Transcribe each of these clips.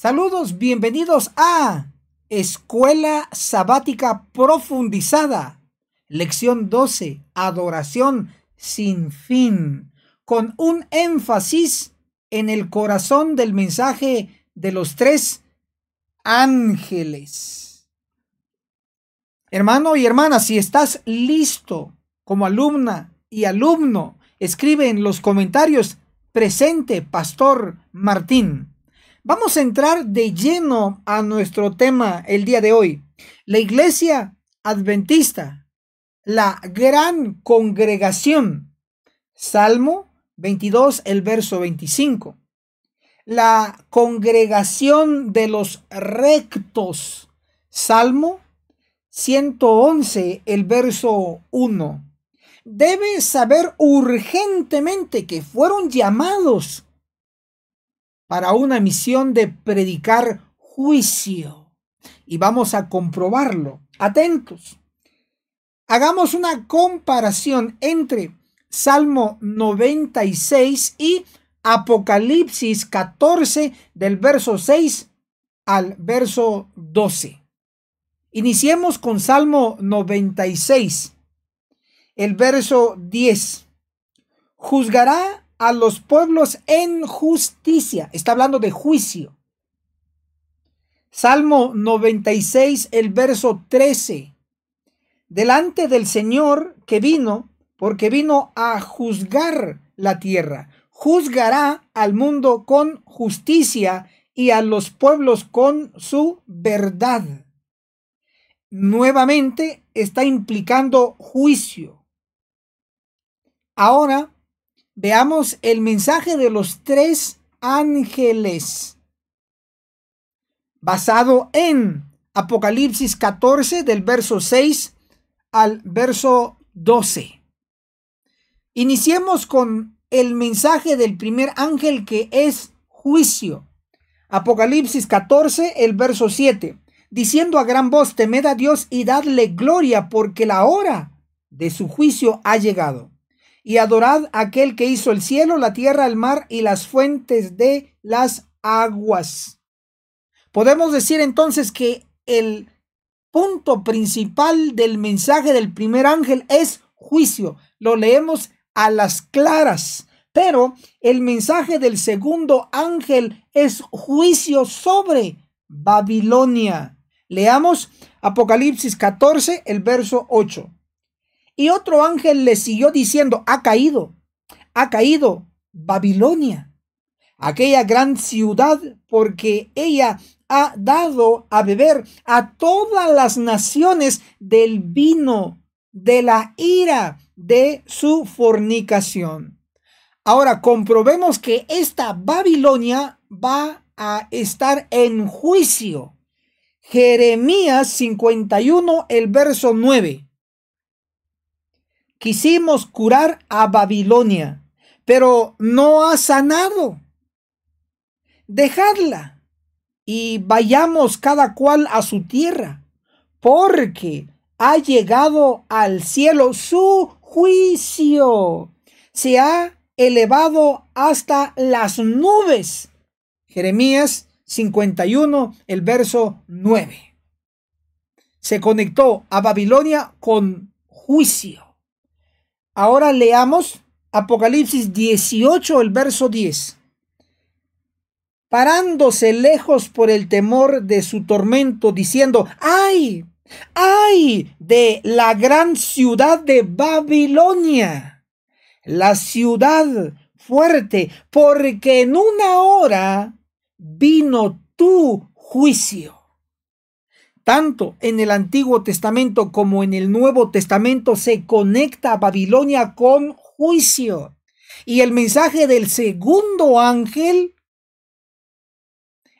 Saludos, bienvenidos a Escuela Sabática Profundizada, lección 12, Adoración sin fin, con un énfasis en el corazón del mensaje de los tres ángeles. Hermano y hermana, si estás listo como alumna y alumno, escribe en los comentarios presente, Pastor Martín. Vamos a entrar de lleno a nuestro tema el día de hoy. La iglesia adventista, la gran congregación. Salmo 22, el verso 25. La congregación de los rectos. Salmo 111, el verso 1. Debe saber urgentemente que fueron llamados para una misión de predicar juicio. Y vamos a comprobarlo. Atentos. Hagamos una comparación entre Salmo 96 y Apocalipsis 14 del verso 6 al verso 12. Iniciemos con Salmo 96, el verso 10. Juzgará a los pueblos en justicia. Está hablando de juicio. Salmo 96, el verso 13. Delante del Señor que vino, porque vino a juzgar la tierra. Juzgará al mundo con justicia y a los pueblos con su verdad. Nuevamente está implicando juicio. Ahora Veamos el mensaje de los tres ángeles, basado en Apocalipsis 14 del verso 6 al verso 12. Iniciemos con el mensaje del primer ángel que es juicio. Apocalipsis 14, el verso 7, diciendo a gran voz, temed a Dios y dadle gloria porque la hora de su juicio ha llegado y adorad a aquel que hizo el cielo, la tierra, el mar y las fuentes de las aguas. Podemos decir entonces que el punto principal del mensaje del primer ángel es juicio. Lo leemos a las claras. Pero el mensaje del segundo ángel es juicio sobre Babilonia. Leamos Apocalipsis 14, el verso 8. Y otro ángel le siguió diciendo, ha caído, ha caído Babilonia, aquella gran ciudad, porque ella ha dado a beber a todas las naciones del vino, de la ira, de su fornicación. Ahora comprobemos que esta Babilonia va a estar en juicio. Jeremías 51, el verso 9 quisimos curar a Babilonia, pero no ha sanado. Dejadla y vayamos cada cual a su tierra, porque ha llegado al cielo su juicio. Se ha elevado hasta las nubes. Jeremías 51, el verso 9. Se conectó a Babilonia con juicio. Ahora leamos Apocalipsis 18, el verso 10. Parándose lejos por el temor de su tormento, diciendo, ¡ay! ¡ay! de la gran ciudad de Babilonia, la ciudad fuerte, porque en una hora vino tu juicio. Tanto en el Antiguo Testamento como en el Nuevo Testamento se conecta Babilonia con juicio. Y el mensaje del segundo ángel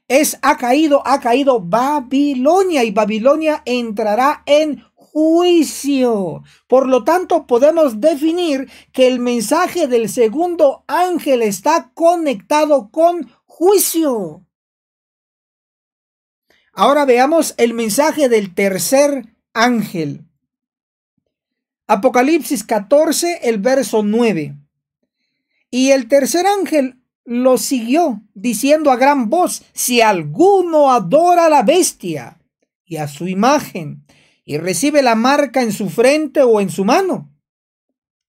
es ha caído, ha caído Babilonia y Babilonia entrará en juicio. Por lo tanto, podemos definir que el mensaje del segundo ángel está conectado con juicio. Ahora veamos el mensaje del tercer ángel. Apocalipsis 14, el verso 9. Y el tercer ángel lo siguió, diciendo a gran voz, si alguno adora a la bestia y a su imagen, y recibe la marca en su frente o en su mano.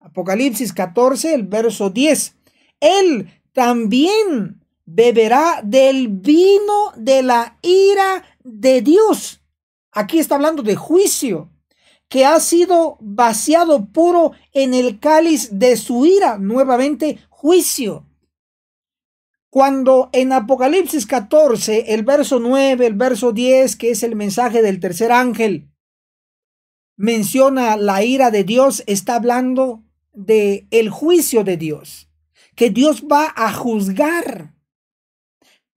Apocalipsis 14, el verso 10. Él también beberá del vino de la ira de Dios. Aquí está hablando de juicio, que ha sido vaciado puro en el cáliz de su ira. Nuevamente, juicio. Cuando en Apocalipsis 14, el verso 9, el verso 10, que es el mensaje del tercer ángel, menciona la ira de Dios, está hablando de el juicio de Dios, que Dios va a juzgar.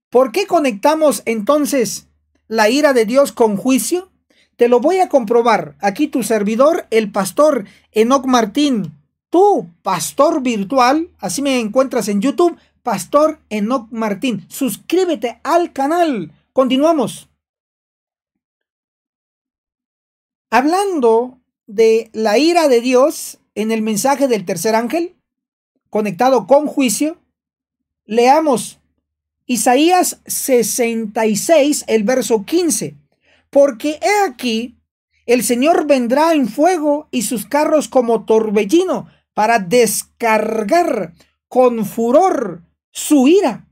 ¿Por qué conectamos entonces la ira de Dios con juicio? Te lo voy a comprobar. Aquí tu servidor, el pastor Enoc Martín, tu pastor virtual, así me encuentras en YouTube, pastor Enoc Martín. Suscríbete al canal. Continuamos. Hablando de la ira de Dios en el mensaje del tercer ángel, conectado con juicio, leamos Isaías 66, el verso 15. Porque he aquí, el Señor vendrá en fuego y sus carros como torbellino para descargar con furor su ira,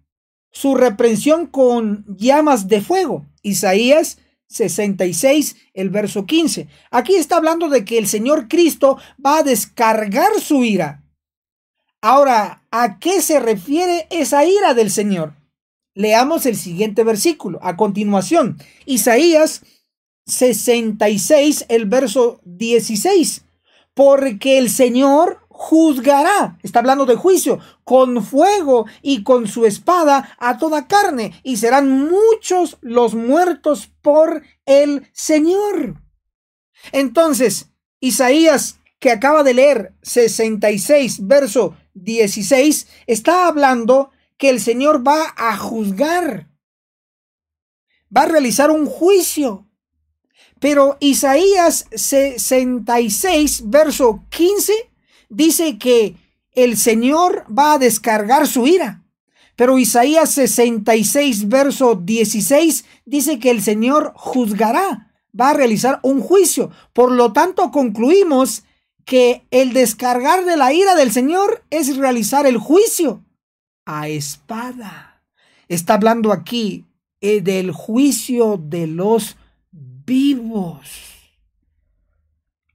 su reprensión con llamas de fuego. Isaías 66, el verso 15. Aquí está hablando de que el Señor Cristo va a descargar su ira. Ahora, ¿a qué se refiere esa ira del Señor? Leamos el siguiente versículo. A continuación, Isaías 66, el verso 16. Porque el Señor juzgará, está hablando de juicio, con fuego y con su espada a toda carne, y serán muchos los muertos por el Señor. Entonces, Isaías, que acaba de leer 66, verso 16, está hablando que el Señor va a juzgar, va a realizar un juicio. Pero Isaías 66, verso 15, dice que el Señor va a descargar su ira. Pero Isaías 66, verso 16, dice que el Señor juzgará, va a realizar un juicio. Por lo tanto, concluimos que el descargar de la ira del Señor es realizar el juicio a espada. Está hablando aquí eh, del juicio de los vivos.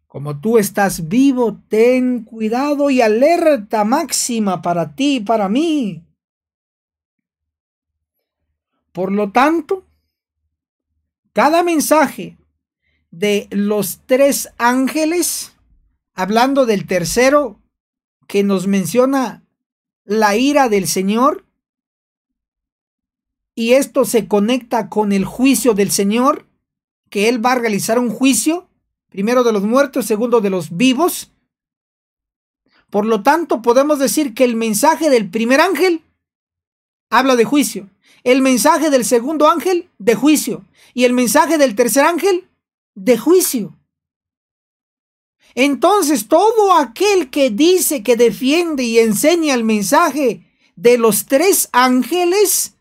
Como tú estás vivo, ten cuidado y alerta máxima para ti y para mí. Por lo tanto, cada mensaje de los tres ángeles, hablando del tercero que nos menciona la ira del Señor y esto se conecta con el juicio del Señor, que Él va a realizar un juicio, primero de los muertos, segundo de los vivos. Por lo tanto, podemos decir que el mensaje del primer ángel habla de juicio, el mensaje del segundo ángel de juicio y el mensaje del tercer ángel de juicio. Entonces todo aquel que dice que defiende y enseña el mensaje de los tres ángeles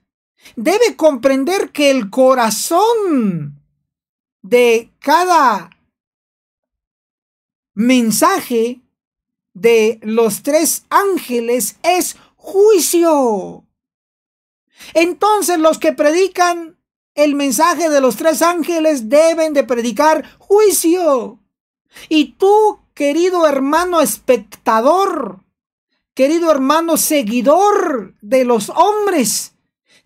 debe comprender que el corazón de cada mensaje de los tres ángeles es juicio. Entonces los que predican el mensaje de los tres ángeles deben de predicar juicio. Y tú, querido hermano espectador, querido hermano seguidor de los hombres,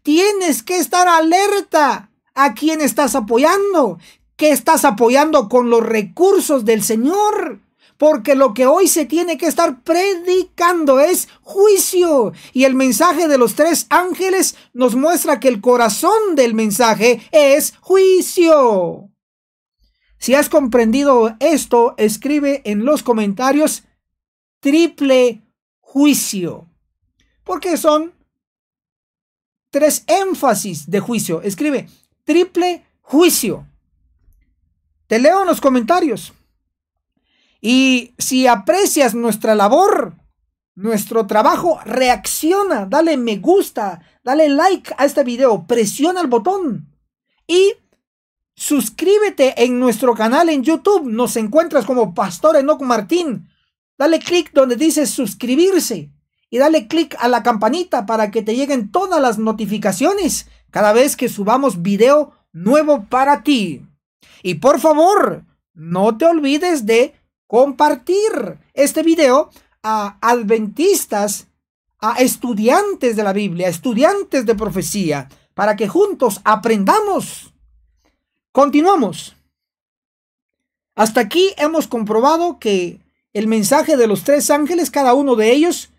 tienes que estar alerta a quién estás apoyando, qué estás apoyando con los recursos del Señor. Porque lo que hoy se tiene que estar predicando es juicio. Y el mensaje de los tres ángeles nos muestra que el corazón del mensaje es juicio. Si has comprendido esto, escribe en los comentarios triple juicio. Porque son tres énfasis de juicio. Escribe triple juicio. Te leo en los comentarios. Y si aprecias nuestra labor, nuestro trabajo, reacciona, dale me gusta, dale like a este video, presiona el botón y Suscríbete en nuestro canal en YouTube. Nos encuentras como Pastor enoc Martín. Dale clic donde dice suscribirse y dale clic a la campanita para que te lleguen todas las notificaciones cada vez que subamos video nuevo para ti. Y por favor, no te olvides de compartir este video a adventistas, a estudiantes de la Biblia, a estudiantes de profecía, para que juntos aprendamos Continuamos. Hasta aquí hemos comprobado que el mensaje de los tres ángeles, cada uno de ellos,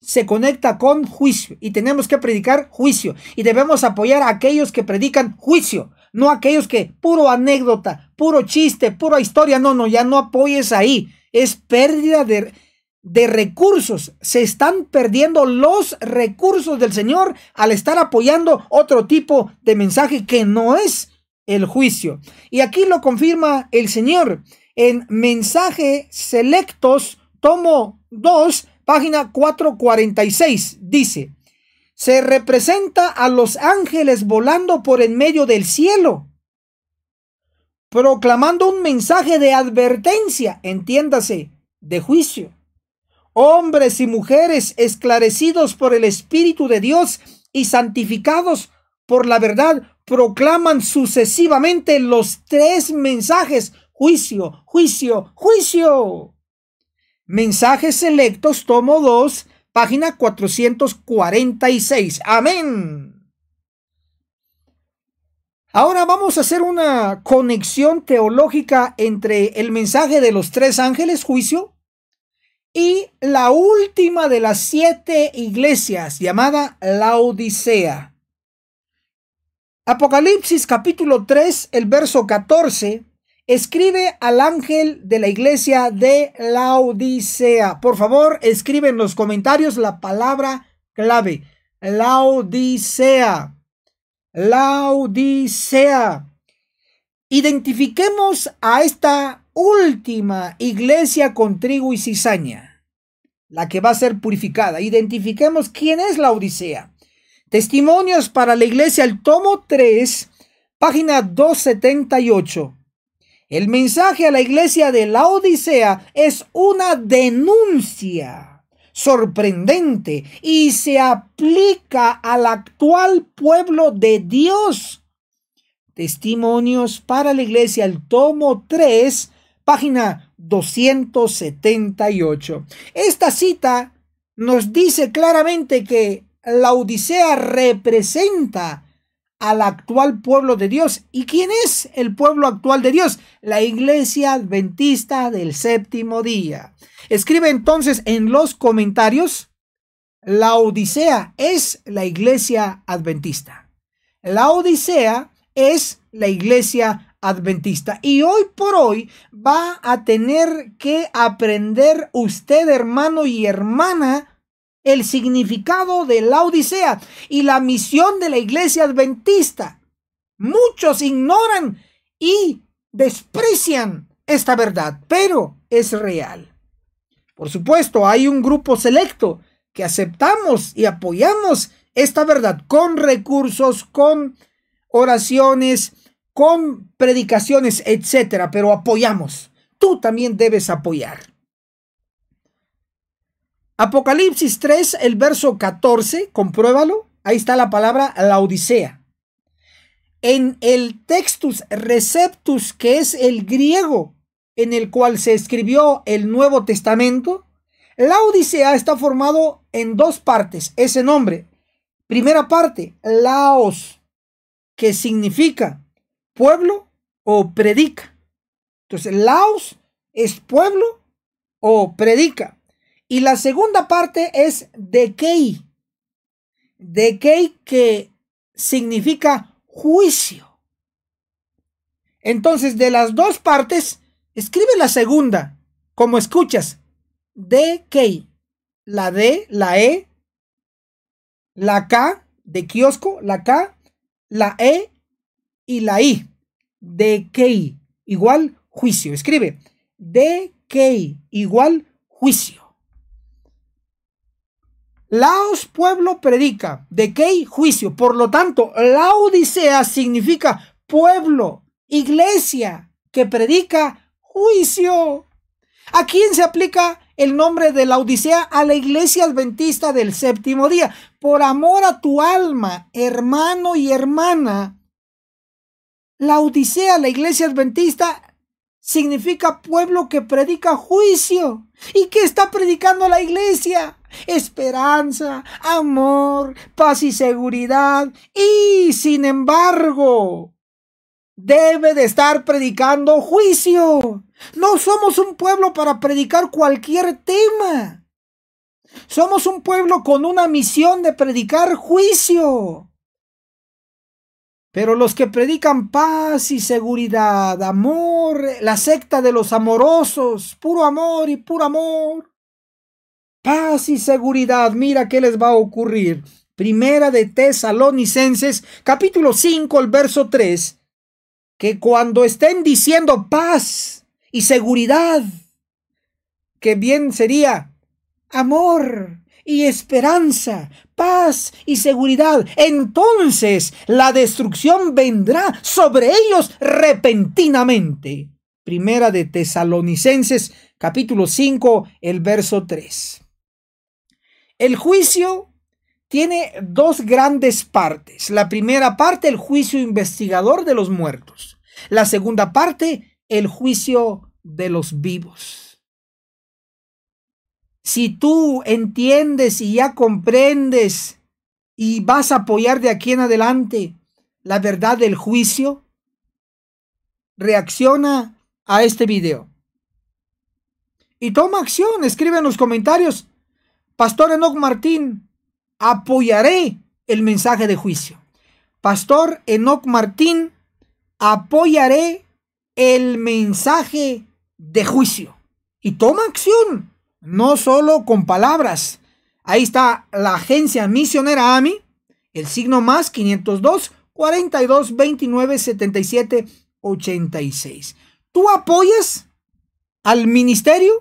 se conecta con juicio y tenemos que predicar juicio y debemos apoyar a aquellos que predican juicio, no aquellos que puro anécdota, puro chiste, pura historia, no, no, ya no apoyes ahí, es pérdida de, de recursos, se están perdiendo los recursos del Señor al estar apoyando otro tipo de mensaje que no es el juicio. Y aquí lo confirma el Señor en Mensaje Selectos, tomo 2, página 446. Dice, se representa a los ángeles volando por en medio del cielo, proclamando un mensaje de advertencia, entiéndase, de juicio. Hombres y mujeres esclarecidos por el Espíritu de Dios y santificados por la verdad proclaman sucesivamente los tres mensajes, juicio, juicio, juicio. Mensajes selectos, tomo 2, página 446. Amén. Ahora vamos a hacer una conexión teológica entre el mensaje de los tres ángeles, juicio, y la última de las siete iglesias, llamada la Odisea. Apocalipsis capítulo 3, el verso 14, escribe al ángel de la iglesia de Laodicea. Por favor, escribe en los comentarios la palabra clave. Laodicea. Laodicea. Identifiquemos a esta última iglesia con trigo y cizaña, la que va a ser purificada. Identifiquemos quién es la Odisea. Testimonios para la Iglesia, el tomo 3, página 278. El mensaje a la iglesia de la Odisea es una denuncia sorprendente y se aplica al actual pueblo de Dios. Testimonios para la iglesia, el tomo 3, página 278. Esta cita nos dice claramente que la Odisea representa al actual pueblo de Dios. ¿Y quién es el pueblo actual de Dios? La iglesia adventista del séptimo día. Escribe entonces en los comentarios, la Odisea es la iglesia adventista. La Odisea es la iglesia adventista. Y hoy por hoy va a tener que aprender usted, hermano y hermana, el significado de la Odisea y la misión de la iglesia adventista. Muchos ignoran y desprecian esta verdad, pero es real. Por supuesto, hay un grupo selecto que aceptamos y apoyamos esta verdad con recursos, con oraciones, con predicaciones, etcétera, pero apoyamos. Tú también debes apoyar. Apocalipsis 3, el verso 14, compruébalo. Ahí está la palabra Laodicea. En el Textus Receptus, que es el griego en el cual se escribió el Nuevo Testamento, la Odisea está formado en dos partes, ese nombre. Primera parte, Laos, que significa pueblo o predica. Entonces, Laos es pueblo o predica. Y la segunda parte es de de Dekei que significa juicio. Entonces, de las dos partes, escribe la segunda, como escuchas. De dekei. La D, la E, la K de kiosco, la K, la E y la I. De kei, igual juicio. Escribe. de kei igual juicio. Laos pueblo predica, de qué juicio. Por lo tanto, la Odisea significa pueblo, iglesia que predica juicio. ¿A quién se aplica el nombre de la Odisea? A la iglesia adventista del séptimo día. Por amor a tu alma, hermano y hermana, la Odisea, la iglesia adventista, significa pueblo que predica juicio. ¿Y qué está predicando la iglesia? esperanza, amor, paz y seguridad. Y, sin embargo, debe de estar predicando juicio. No somos un pueblo para predicar cualquier tema. Somos un pueblo con una misión de predicar juicio. Pero los que predican paz y seguridad, amor, la secta de los amorosos, puro amor y puro amor, Paz y seguridad, mira qué les va a ocurrir. Primera de Tesalonicenses, capítulo 5, el verso 3, que cuando estén diciendo paz y seguridad, que bien sería amor y esperanza, paz y seguridad, entonces la destrucción vendrá sobre ellos repentinamente. Primera de Tesalonicenses, capítulo 5, el verso 3. El juicio tiene dos grandes partes. La primera parte, el juicio investigador de los muertos. La segunda parte, el juicio de los vivos. Si tú entiendes y ya comprendes y vas a apoyar de aquí en adelante la verdad del juicio, reacciona a este video. Y toma acción, escribe en los comentarios Pastor Enoch Martín, apoyaré el mensaje de juicio. Pastor Enoc Martín, apoyaré el mensaje de juicio. Y toma acción, no solo con palabras. Ahí está la agencia misionera AMI, el signo más 502 42 29 77 86. ¿Tú apoyas al ministerio?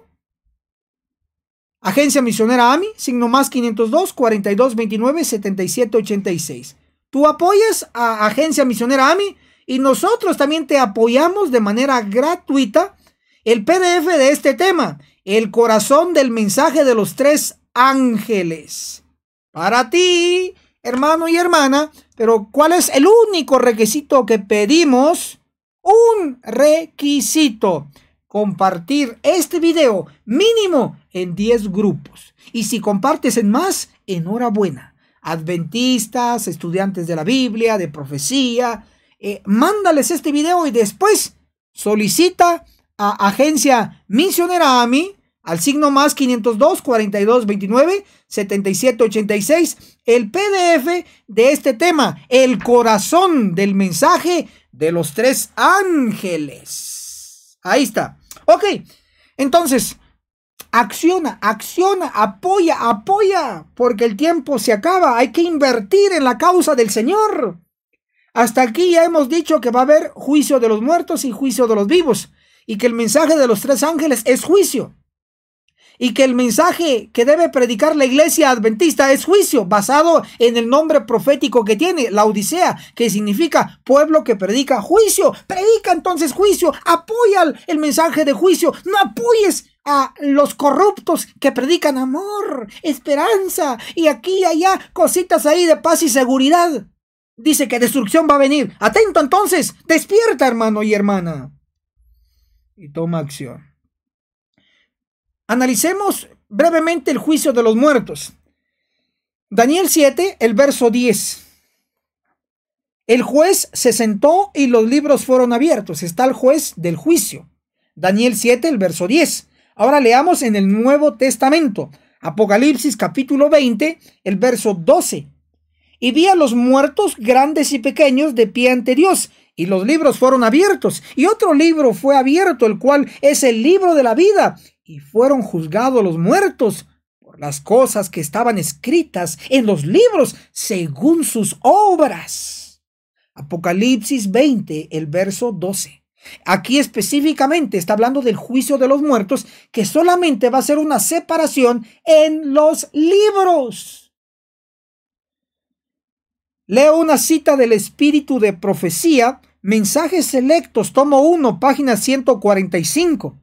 Agencia Misionera AMI, signo más 502 4229 7786. Tú apoyas a Agencia Misionera AMI y nosotros también te apoyamos de manera gratuita el PDF de este tema, el corazón del mensaje de los tres ángeles. Para ti, hermano y hermana, pero ¿cuál es el único requisito que pedimos? Un requisito compartir este video mínimo en 10 grupos. Y si compartes en más, enhorabuena. Adventistas, estudiantes de la Biblia, de profecía, eh, mándales este video y después solicita a Agencia Misionera AMI al signo más 502 42 29 77 86 el PDF de este tema, el corazón del mensaje de los tres ángeles. Ahí está. Ok, entonces, acciona, acciona, apoya, apoya, porque el tiempo se acaba. Hay que invertir en la causa del Señor. Hasta aquí ya hemos dicho que va a haber juicio de los muertos y juicio de los vivos, y que el mensaje de los tres ángeles es juicio y que el mensaje que debe predicar la iglesia adventista es juicio, basado en el nombre profético que tiene, la Odisea, que significa pueblo que predica juicio. Predica entonces juicio, apoya el mensaje de juicio, no apoyes a los corruptos que predican amor, esperanza y aquí y allá cositas ahí de paz y seguridad. Dice que destrucción va a venir. Atento entonces, despierta hermano y hermana. Y toma acción. Analicemos brevemente el juicio de los muertos. Daniel 7, el verso 10. El juez se sentó y los libros fueron abiertos. Está el juez del juicio. Daniel 7, el verso 10. Ahora leamos en el Nuevo Testamento. Apocalipsis capítulo 20, el verso 12. Y vi a los muertos grandes y pequeños de pie ante Dios, y los libros fueron abiertos, y otro libro fue abierto, el cual es el libro de la vida, y fueron juzgados los muertos por las cosas que estaban escritas en los libros según sus obras. Apocalipsis 20, el verso 12. Aquí específicamente está hablando del juicio de los muertos, que solamente va a ser una separación en los libros. Leo una cita del Espíritu de Profecía, Mensajes Selectos, tomo 1, página 145.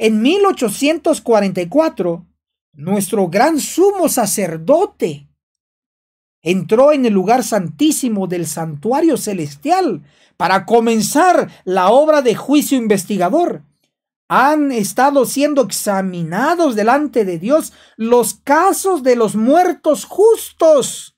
En 1844, nuestro gran sumo sacerdote entró en el lugar santísimo del santuario celestial para comenzar la obra de juicio investigador. Han estado siendo examinados delante de Dios los casos de los muertos justos.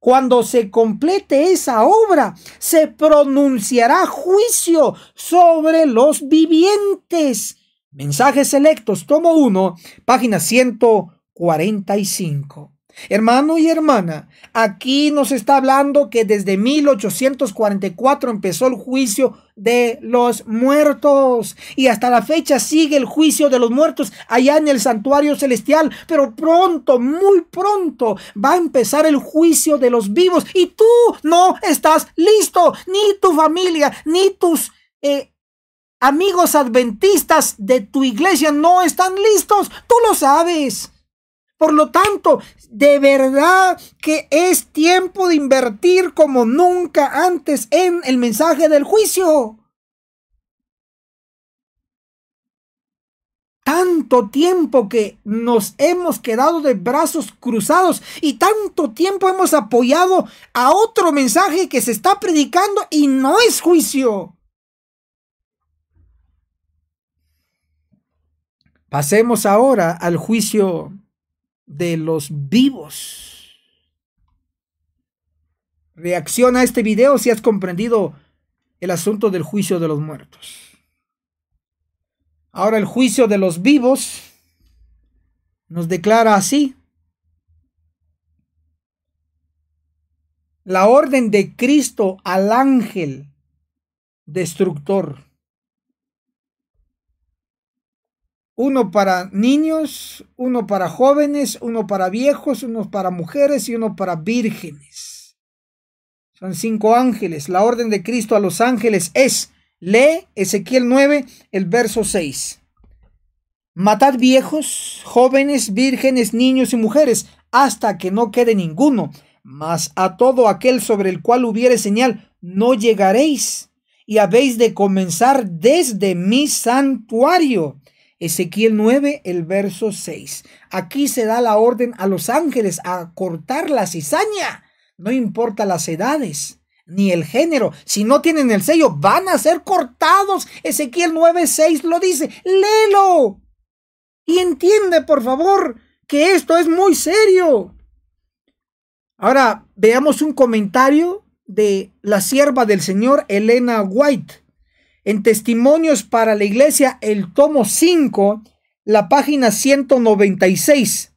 Cuando se complete esa obra, se pronunciará juicio sobre los vivientes Mensajes selectos, tomo 1, página 145. Hermano y hermana, aquí nos está hablando que desde 1844 empezó el juicio de los muertos y hasta la fecha sigue el juicio de los muertos allá en el santuario celestial, pero pronto, muy pronto va a empezar el juicio de los vivos y tú no estás listo, ni tu familia, ni tus... Eh, amigos adventistas de tu iglesia no están listos. Tú lo sabes. Por lo tanto, de verdad que es tiempo de invertir como nunca antes en el mensaje del juicio. Tanto tiempo que nos hemos quedado de brazos cruzados y tanto tiempo hemos apoyado a otro mensaje que se está predicando y no es juicio. Pasemos ahora al juicio de los vivos. Reacciona a este video si has comprendido el asunto del juicio de los muertos. Ahora el juicio de los vivos nos declara así. La orden de Cristo al ángel destructor uno para niños, uno para jóvenes, uno para viejos, uno para mujeres y uno para vírgenes. Son cinco ángeles. La orden de Cristo a los ángeles es, lee Ezequiel 9, el verso 6. Matad viejos, jóvenes, vírgenes, niños y mujeres, hasta que no quede ninguno. Mas a todo aquel sobre el cual hubiere señal, no llegaréis, y habéis de comenzar desde mi santuario Ezequiel 9, el verso 6. Aquí se da la orden a los ángeles a cortar la cizaña, no importa las edades ni el género. Si no tienen el sello, van a ser cortados. Ezequiel 9, 6 lo dice. Léelo. Y entiende, por favor, que esto es muy serio. Ahora veamos un comentario de la sierva del Señor, Elena White. En Testimonios para la Iglesia, el tomo 5, la página 196.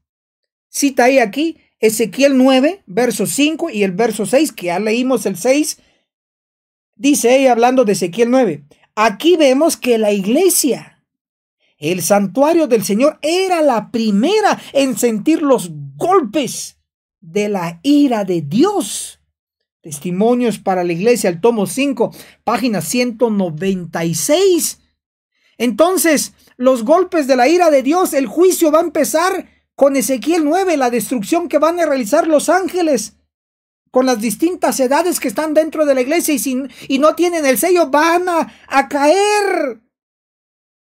Cita ahí aquí Ezequiel 9, verso 5 y el verso 6, que ya leímos el 6. Dice ahí hablando de Ezequiel 9. Aquí vemos que la iglesia, el santuario del Señor, era la primera en sentir los golpes de la ira de Dios Testimonios para la Iglesia, el tomo 5, página 196. Entonces, los golpes de la ira de Dios, el juicio va a empezar con Ezequiel 9, la destrucción que van a realizar los ángeles con las distintas edades que están dentro de la iglesia y, sin, y no tienen el sello, van a caer.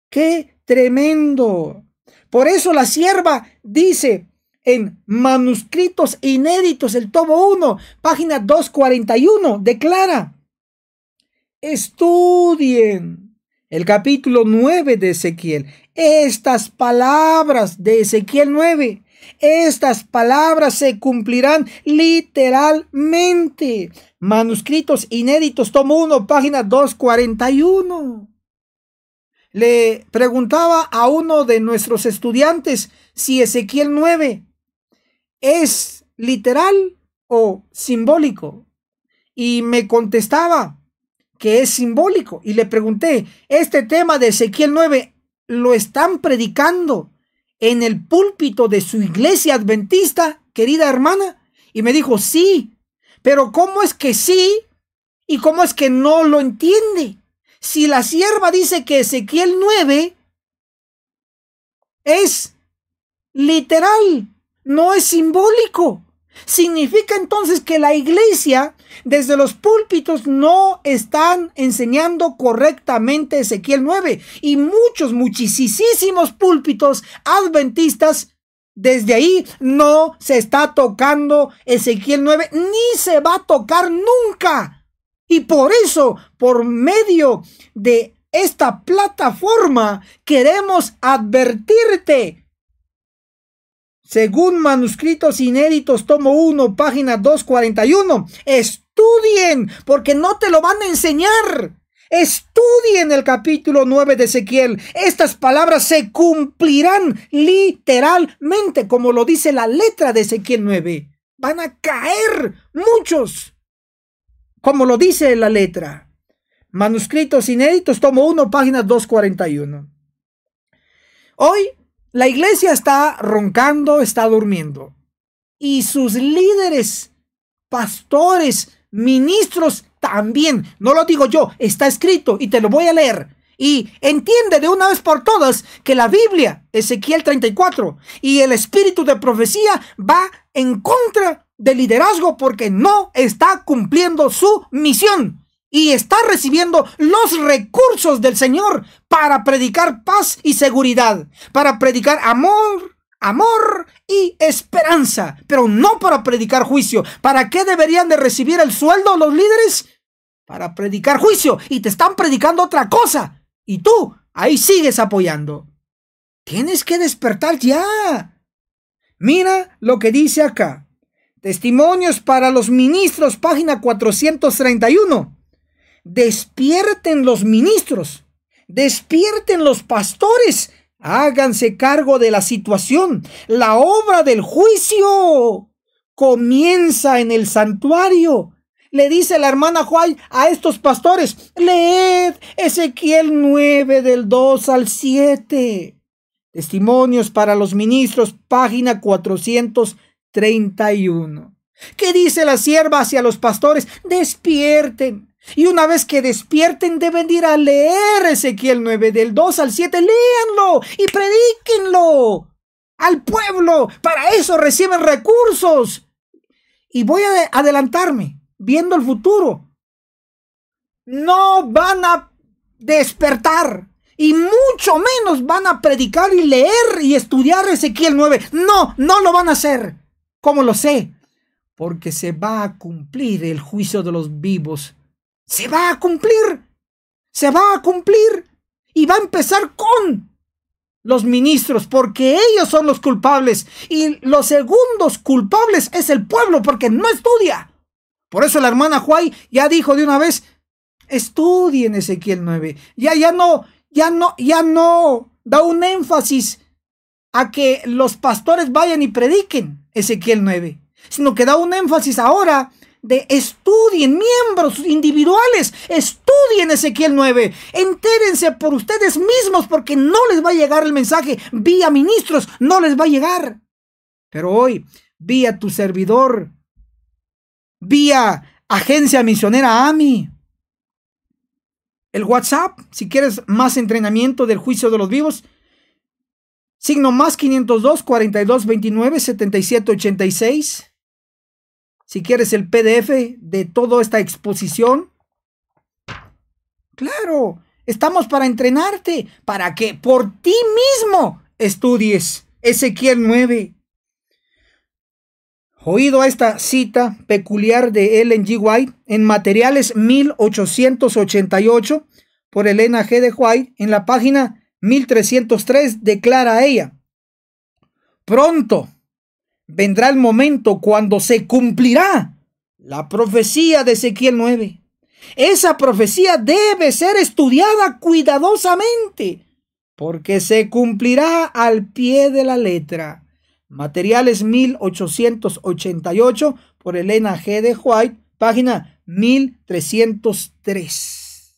¡Qué tremendo! Por eso la sierva dice, en Manuscritos Inéditos, el tomo 1, página 241, declara, estudien el capítulo 9 de Ezequiel, estas palabras de Ezequiel 9. Estas palabras se cumplirán literalmente. Manuscritos inéditos, tomo 1, página 241. Le preguntaba a uno de nuestros estudiantes si Ezequiel 9 ¿es literal o simbólico? Y me contestaba que es simbólico. Y le pregunté, ¿este tema de Ezequiel 9 lo están predicando en el púlpito de su iglesia adventista, querida hermana? Y me dijo, sí, pero ¿cómo es que sí? ¿Y cómo es que no lo entiende? Si la sierva dice que Ezequiel 9 es literal no es simbólico. Significa entonces que la iglesia desde los púlpitos no están enseñando correctamente Ezequiel 9 y muchos, muchísimos púlpitos adventistas desde ahí no se está tocando Ezequiel 9 ni se va a tocar nunca. Y por eso, por medio de esta plataforma, queremos advertirte según manuscritos inéditos, tomo 1, página 241. Estudien, porque no te lo van a enseñar. Estudien el capítulo 9 de Ezequiel. Estas palabras se cumplirán literalmente, como lo dice la letra de Ezequiel 9. Van a caer muchos, como lo dice la letra. Manuscritos inéditos, tomo 1, página 241. Hoy la iglesia está roncando, está durmiendo. Y sus líderes, pastores, ministros también. No lo digo yo, está escrito y te lo voy a leer. Y entiende de una vez por todas que la Biblia, Ezequiel 34, y el espíritu de profecía va en contra del liderazgo porque no está cumpliendo su misión y está recibiendo los recursos del Señor para predicar paz y seguridad, para predicar amor, amor y esperanza, pero no para predicar juicio. ¿Para qué deberían de recibir el sueldo los líderes? Para predicar juicio y te están predicando otra cosa y tú ahí sigues apoyando. Tienes que despertar ya. Mira lo que dice acá. Testimonios para los ministros, página 431 despierten los ministros, despierten los pastores, háganse cargo de la situación. La obra del juicio comienza en el santuario. Le dice la hermana Juárez a estos pastores, leed Ezequiel 9 del 2 al 7. Testimonios para los ministros, página 431. ¿Qué dice la sierva hacia los pastores? Despierten, y una vez que despierten deben ir a leer Ezequiel 9 del 2 al 7. Léanlo y predíquenlo al pueblo. Para eso reciben recursos. Y voy a adelantarme, viendo el futuro. No van a despertar y mucho menos van a predicar y leer y estudiar Ezequiel 9. No, no lo van a hacer. ¿Cómo lo sé? Porque se va a cumplir el juicio de los vivos se va a cumplir. Se va a cumplir. Y va a empezar con los ministros, porque ellos son los culpables. Y los segundos culpables es el pueblo, porque no estudia. Por eso la hermana Juay ya dijo de una vez, estudien Ezequiel 9. Ya, ya no, ya no, ya no da un énfasis a que los pastores vayan y prediquen Ezequiel 9, sino que da un énfasis ahora de estudien, miembros individuales, estudien Ezequiel 9, entérense por ustedes mismos porque no les va a llegar el mensaje, vía ministros, no les va a llegar. Pero hoy, vía tu servidor, vía agencia misionera AMI, el WhatsApp, si quieres más entrenamiento del juicio de los vivos, signo más 502 42 29 77 86. Si quieres el PDF de toda esta exposición. Claro, estamos para entrenarte, para que por ti mismo estudies Ezequiel 9. Oído a esta cita peculiar de Ellen G. White en Materiales 1888 por Elena G. de White en la página 1303 declara ella, pronto vendrá el momento cuando se cumplirá la profecía de Ezequiel 9. Esa profecía debe ser estudiada cuidadosamente porque se cumplirá al pie de la letra. Materiales 1888 por Elena G. de White, página 1303.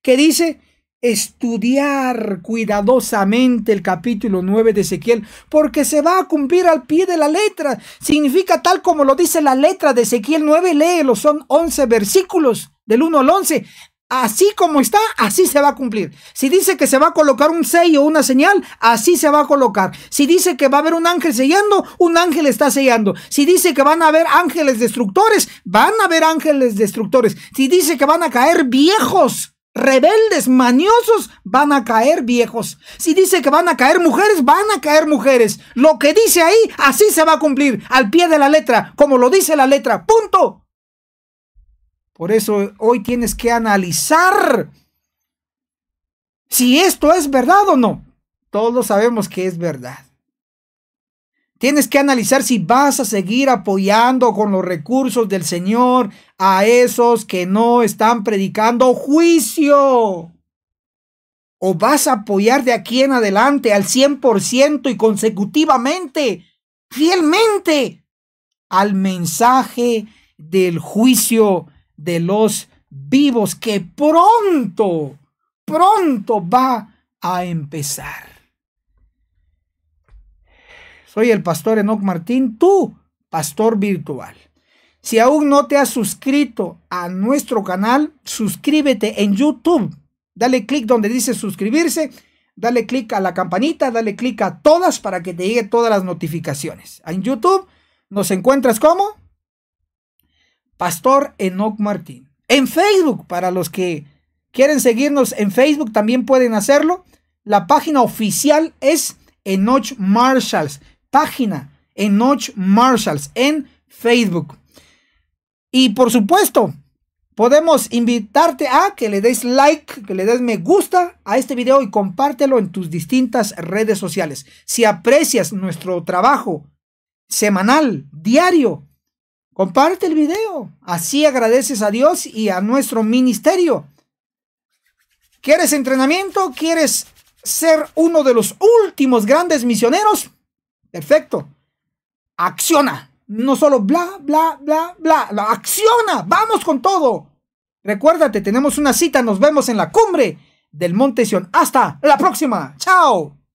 Que dice estudiar cuidadosamente el capítulo 9 de Ezequiel, porque se va a cumplir al pie de la letra. Significa tal como lo dice la letra de Ezequiel 9, léelo, son 11 versículos del 1 al 11. Así como está, así se va a cumplir. Si dice que se va a colocar un sello, una señal, así se va a colocar. Si dice que va a haber un ángel sellando, un ángel está sellando. Si dice que van a haber ángeles destructores, van a haber ángeles destructores. Si dice que van a caer viejos rebeldes, maniosos, van a caer viejos. Si dice que van a caer mujeres, van a caer mujeres. Lo que dice ahí, así se va a cumplir, al pie de la letra, como lo dice la letra. Punto. Por eso hoy tienes que analizar si esto es verdad o no. Todos sabemos que es verdad. Tienes que analizar si vas a seguir apoyando con los recursos del Señor a esos que no están predicando juicio. O vas a apoyar de aquí en adelante al 100% y consecutivamente, fielmente, al mensaje del juicio de los vivos que pronto, pronto va a empezar. Soy el pastor Enoc Martín, tu pastor virtual. Si aún no te has suscrito a nuestro canal, suscríbete en YouTube. Dale clic donde dice suscribirse, dale clic a la campanita, dale clic a todas para que te lleguen todas las notificaciones. En YouTube nos encuentras como Pastor Enoc Martín. En Facebook, para los que quieren seguirnos en Facebook, también pueden hacerlo. La página oficial es Enoch Marshalls página en notch Marshalls en Facebook. Y por supuesto, podemos invitarte a que le des like, que le des me gusta a este video y compártelo en tus distintas redes sociales. Si aprecias nuestro trabajo semanal, diario, comparte el video. Así agradeces a Dios y a nuestro ministerio. ¿Quieres entrenamiento? ¿Quieres ser uno de los últimos grandes misioneros? Perfecto. Acciona. No solo bla, bla, bla, bla. La acciona. Vamos con todo. Recuérdate, tenemos una cita. Nos vemos en la cumbre del Monte Sion. Hasta la próxima. Chao.